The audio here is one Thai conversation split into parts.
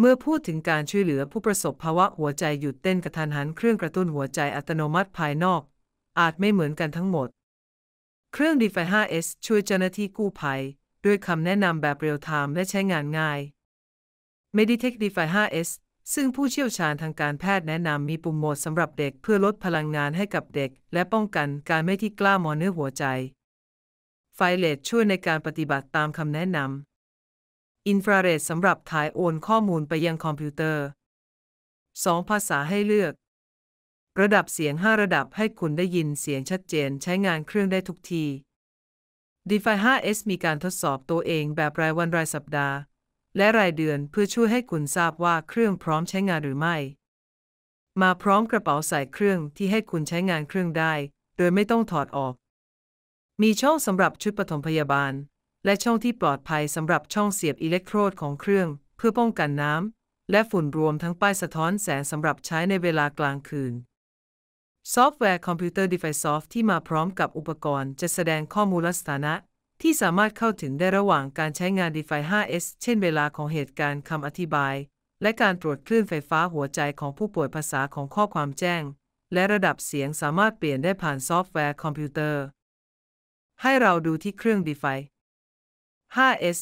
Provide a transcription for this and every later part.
เมื่อพูดถึงการช่วยเหลือผู้ประสบภาวะหัวใจหยุดเต้นกระทันหันเครื่องกระตุ้นหัวใจอัตโนมัติภายนอก อาจไม่เหมือนกันทั้งหมด เครื่อง d e f i 5S ช่วยเจ้าหน้าที่กู้ภัยด้วยคำแนะนำแบบเรียลไทม์และใช้งานง่าย Meditech d e f i 5S ซึ่งผู้เชี่ยวชาญทางการแพทย์แนะนำมีปุ่มโหมดสำหรับเด็กเพื่อลดพลังงานให้กับเด็ก และป้องกันการไม่ที่กล้ามอเนื้อหัวใจ ไฟเลดช่วยในการปฏิบัติตามคำแนะนำอินฟราเรดสำหรับถ่ายโอนข้อมูลไปยังคอมพิวเตอร์ 2. ภาษาให้เลือก ระดับเสียง 5 ระดับให้คุณได้ยินเสียงชัดเจนใช้งานเครื่องได้ทุกที DeFi 5S มีการทดสอบตัวเองแบบรายวันรายสัปดาห์ และรายเดือนเพื่อช่วยให้คุณทราบว่าเครื่องพร้อมใช้งานหรือไม่ มาพร้อมกระเป๋าใส่เครื่องที่ให้คุณใช้งานเครื่องได้ โดยไม่ต้องถอดออก มีช่องสำหรับชุดปฐมพยาบาลและช่องที่ปลอดภัยสำหรับช่องเสียบอิเล็กโทรดของเครื่อง เพื่อป้องกันน้ำและฝุ่นรวมทั้งป้ายสะท้อนแสงสำหรับใช้ในเวลากลางคืน ซอฟต์แวร์คอมพิวเตอร์ดีไฟซอฟที่มาพร้อมกับอุปกรณ์ จะแสดงข้อมูลลักษณะที่สามารถเข้าถึงได้ระหว่างการใช้งานดีไฟ 5S เช่นเวลาของเหตุการณ์คำอธิบาย และการตรวจคลื่นไฟฟ้าหัวใจของผู้ป่วยภาษาของข้อความแจ้ง และระดับเสียงสามารถเปลี่ยนได้ผ่านซอฟต์แวร์คอมพิวเตอร์ ให้เราดูที่เครื่องดีไฟ 5S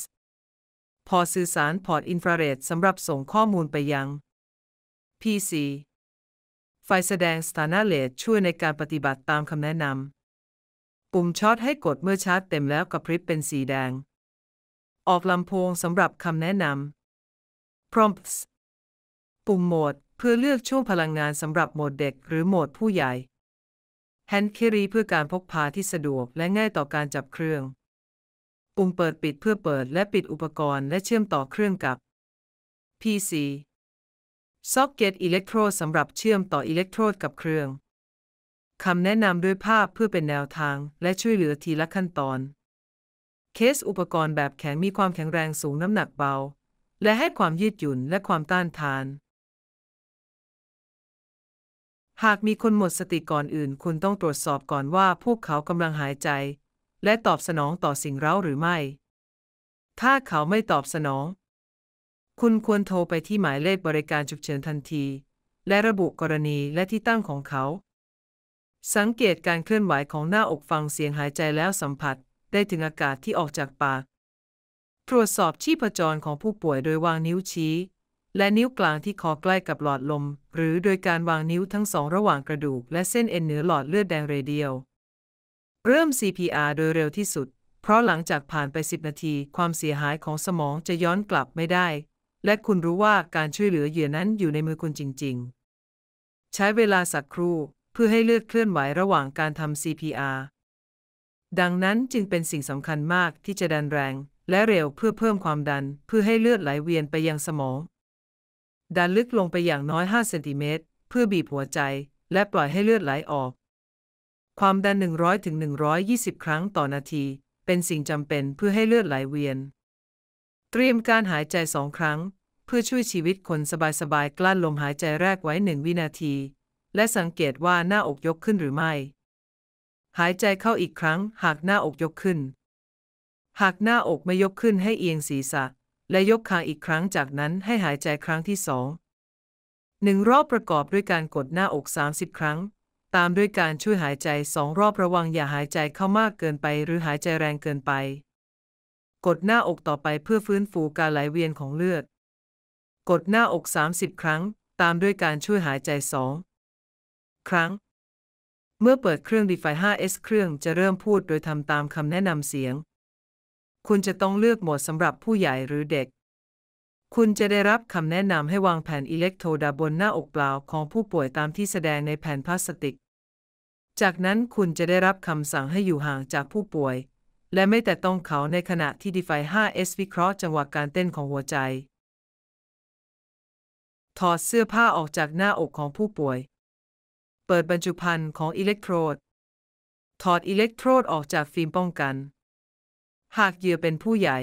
พอสื่อสารพอร์ตอินฟราเรดสำหรับส่งข้อมูลไปยัง PC ไฟแสดงสถานะเลดช่วยในการปฏิบัติตามคำแนะนำ ปุ่มช็อตให้กดเมื่อชาร์จเต็มแล้วกระพริบเป็นสีแดง ออกลำโพงสำหรับคำแนะนำ Prompts ปุ่มโหมดเพื่อเลือกช่วงพลังงานสำหรับโหมดเด็กหรือโหมดผู้ใหญ่ Hand Carry เพื่อการพกพาที่สะดวกและง่ายต่อการจับเครื่องปุ่มเปิดปิดเพื่อเปิดและปิดอุปกรณ์และเชื่อมต่อเครื่องกับ PC ซ็อกเก็ตอิเล็กโทรสำหรับเชื่อมต่ออิเล็กโทรดกับเครื่องคำแนะนำด้วยภาพเพื่อเป็นแนวทาง และช่วยเหลือทีละขั้นตอน เคสอุปกรณ์แบบแข็งมีความแข็งแรงสูงน้ำหนักเบา และให้ความยืดหยุ่นและความต้านทาน หากมีคนหมดสติก่อนอื่น คุณต้องตรวจสอบก่อนว่าพวกเขากำลังหายใจและตอบสนองต่อสิ่งเร้าหรือไม่ ถ้าเขาไม่ตอบสนอง คุณควรโทรไปที่หมายเลขบริการฉุกเฉินทันที และระบุกรณีและที่ตั้งของเขา สังเกตการเคลื่อนไหวของหน้าอกฟังเสียงหายใจแล้วสัมผัส ได้ถึงอากาศที่ออกจากปาก ตรวจสอบชีพจรของผู้ป่วยโดยวางนิ้วชี้ และนิ้วกลางที่คอใกล้กับหลอดลม หรือโดยการวางนิ้วทั้งสองระหว่างกระดูก และเส้นเอ็นเหนือหลอดเลือดแดงเรเดียลเริ่ม CPR โดยเร็วที่สุด เพราะหลังจากผ่านไป 10 นาที ความเสียหายของสมองจะย้อนกลับไม่ได้ และคุณรู้ว่าการช่วยเหลือเหยื่อนั้นอยู่ในมือคุณจริงๆ ใช้เวลาสักครู่เพื่อให้เลือดเคลื่อนไหวระหว่างการทำ CPR ดังนั้นจึงเป็นสิ่งสำคัญมากที่จะดันแรง และเร็วเพื่อเพิ่มความดันเพื่อให้เลือดไหลเวียนไปยังสมอง ดันลึกลงไปอย่างน้อย 5 เซนติเมตรเพื่อบีบหัวใจ และปล่อยให้เลือดไหลออกความดัน100ถึง120 ครั้งต่อนาที เป็นสิ่งจำเป็นเพื่อให้เลือดไหลเวียน เตรียมการหายใจสองครั้ง เพื่อช่วยชีวิตคนสบายๆกลั้นลมหายใจแรกไว้หนึ่งวินาที และสังเกตว่าหน้าอกยกขึ้นหรือไม่ หายใจเข้าอีกครั้ง หากหน้าอกยกขึ้น หากหน้าอกไม่ยกขึ้นให้เอียงศีรษะ และยกคางอีกครั้งจากนั้นให้หายใจครั้งที่สองหนึ่งรอบประกอบด้วยการกดหน้าอก 30 ครั้งตามด้วยการช่วยหายใจสองรอบระวังอย่าหายใจเข้ามากเกินไป หรือหายใจแรงเกินไป กดหน้าอกต่อไปเพื่อฟื้นฟูการไหลเวียนของเลือดกดหน้าอก 30 ครั้ง ตามด้วยการช่วยหายใจสองครั้ง เมื่อเปิดเครื่อง d e f i 5S เครื่อง จะเริ่มพูดโดยทำตามคำแนะนำเสียง คุณจะต้องเลือกโหมดสำหรับผู้ใหญ่หรือเด็ก คุณจะได้รับคำแนะนำให้วางแผ่นอิเล็กโทรดาบนหน้าอกเปล่าของผู้ป่วยตามที่แสดงในแผ่นพลาสติกจากนั้นคุณจะได้รับคำสั่งให้อยู่ห่างจากผู้ป่วย และไม่แต่ต้องเขาในขณะที่ดีไฟ 5S วิเคราะห์จังหวะการเต้นของหัวใจ ถอดเสื้อผ้าออกจากหน้าอกของผู้ป่วย เปิดบรรจุภัณฑ์ของอิเล็กโทรด ถอดอิเล็กโทรดออกจากฟิล์มป้องกัน หากเหยื่อเป็นผู้ใหญ่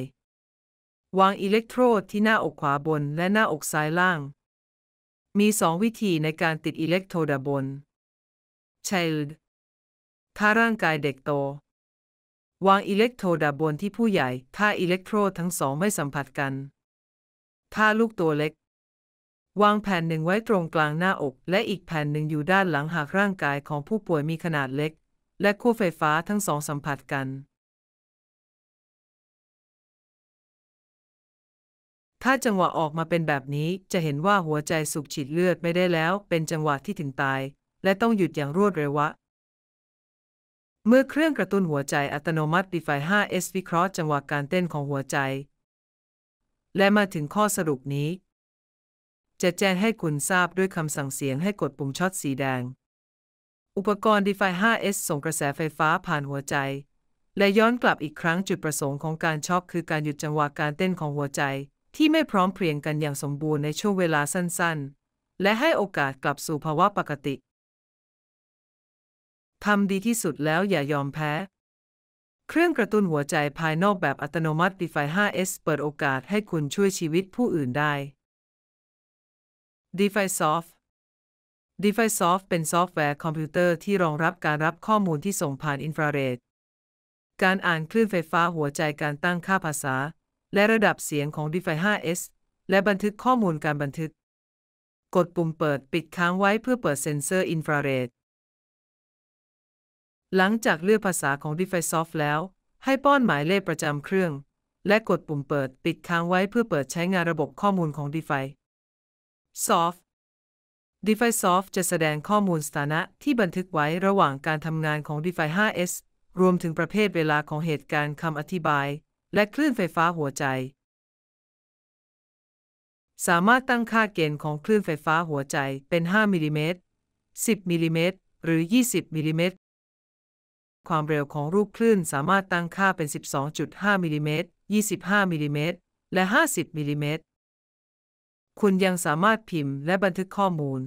วางอิเล็กโทรดที่หน้าอกขวาบนและหน้าอกซ้ายล่าง มีสองวิธีในการติดอิเล็กโทรดบน Child ถ้าร่างกายเด็กโต วางอิเล็กโทรดบนที่ผู้ใหญ่ ถ้าอิเล็กโทรทั้งสองไม่สัมผัสกัน ถ้าลูกตัวเล็ก วางแผ่นหนึ่งไว้ตรงกลางหน้าอก และอีกแผ่นหนึ่งอยู่ด้านหลังหากร่างกายของผู้ป่วยมีขนาดเล็ก และคู่ไฟฟ้าทั้งสองสัมผัสกัน ถ้าจังหวะออกมาเป็นแบบนี้จะเห็นว่าหัวใจสูบฉีดเลือดไม่ได้แล้ว เป็นจังหวะที่ถึงตาย และต้องหยุดอย่างรวดเร็ววะเมื่อเครื่องกระตุ้นหัวใจอัตโนมัติ DeFi 5S วิเคราะห์จังหวะการเต้นของหัวใจ และมาถึงข้อสรุปนี้ จะแจ้งให้คุณทราบด้วยคำสั่งเสียงให้กดปุ่มช็อตสีแดง อุปกรณ์ DeFi 5S ส่งกระแสไฟฟ้าผ่านหัวใจ และย้อนกลับอีกครั้งจุดประสงค์ของการช็อคคือการหยุดจังหวะการเต้นของหัวใจ ที่ไม่พร้อมเพรียงกันอย่างสมบูรณ์ในช่วงเวลาสั้น ๆ และให้โอกาสกลับสู่ภาวะปกติทำดีที่สุดแล้วอย่ายอมแพ้ เครื่องกระตุ้นหัวใจภายนอกแบบอัตโนมัติ Defy 5S เปิดโอกาสให้คุณช่วยชีวิตผู้อื่นได้ Defy Soft Defy Soft เป็นซอฟต์แวร์คอมพิวเตอร์ที่รองรับการรับข้อมูลที่ส่งผ่านอินฟราเรด การอ่านคลื่นไฟฟ้าหัวใจการตั้งค่าภาษา และระดับเสียงของ Defy 5S และบันทึกข้อมูลการบันทึก กดปุ่มเปิดปิดค้างไว้เพื่อเปิดเซ็นเซอร์อินฟราเรดหลังจากเลือกภาษาของ d e f i Soft แล้ว ให้ป้อนหมายเลขประจำเครื่อง และกดปุ่มเปิด ปิดค้างไว้เพื่อเปิดใช้งานระบบข้อมูลของ d e f i Soft d e f i Soft จะแสดงข้อมูลสถานะที่บันทึกไว้ระหว่างการทำงานของ d e f i 5S รวมถึงประเภทเวลาของเหตุการณ์คำอธิบาย และคลื่นไฟฟ้าหัวใจ สามารถตั้งค่าเกณฑ์ของคลื่นไฟฟ้าหัวใจเป็น 5มิลิเมตร10มิลิเมตรหรือ 20มิลิเมตรความเร็วของรูปคลื่นสามารถตั้งค่าเป็น 12.5 มิลิเมตร25 มิลิเมตรและ 50 มิลิเมตรคุณยังสามารถพิมพ์และบันทึกข้อมูล